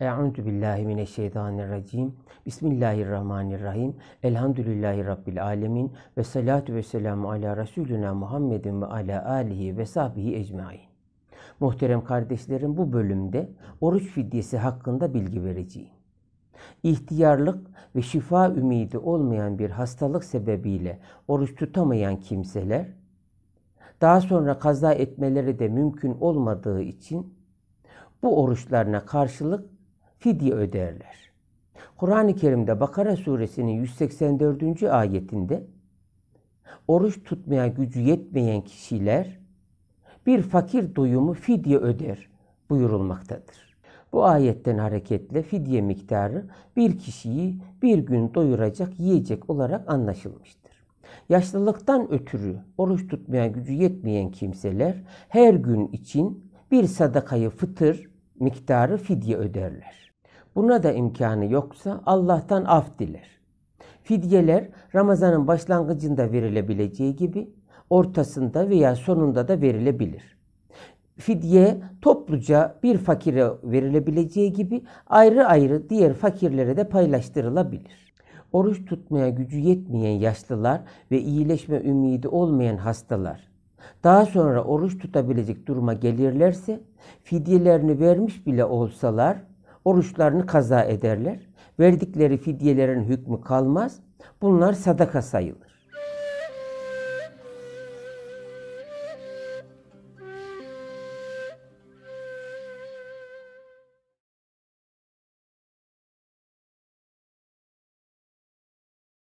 Euzu billahi mineşşeytanirracim. Bismillahirrahmanirrahim. Elhamdülillahi rabbil alamin ve salatu vesselamu ala resulina Muhammedin ve ala alihi ve sahbihi ecmaîn. Muhterem kardeşlerim bu bölümde oruç fidyesi hakkında bilgi vereceğim. İhtiyarlık ve şifa ümidi olmayan bir hastalık sebebiyle oruç tutamayan kimseler daha sonra kaza etmeleri de mümkün olmadığı için bu oruçlarına karşılık fidye öderler. Kur'an-ı Kerim'de Bakara suresinin 184. ayetinde oruç tutmaya gücü yetmeyen kişiler bir fakir doyumu fidye öder buyurulmaktadır. Bu ayetten hareketle fidye miktarı bir kişiyi bir gün doyuracak yiyecek olarak anlaşılmıştır. Yaşlılıktan ötürü oruç tutmaya gücü yetmeyen kimseler her gün için bir sadakayı fıtır miktarı fidye öderler. Buna da imkanı yoksa Allah'tan af diler. Fidyeler Ramazan'ın başlangıcında verilebileceği gibi ortasında veya sonunda da verilebilir. Fidye topluca bir fakire verilebileceği gibi ayrı ayrı diğer fakirlere de paylaştırılabilir. Oruç tutmaya gücü yetmeyen yaşlılar ve iyileşme ümidi olmayan hastalar daha sonra oruç tutabilecek duruma gelirlerse fidyelerini vermiş bile olsalar oruçlarını kaza ederler. Verdikleri fidyelerin hükmü kalmaz. Bunlar sadaka sayılır.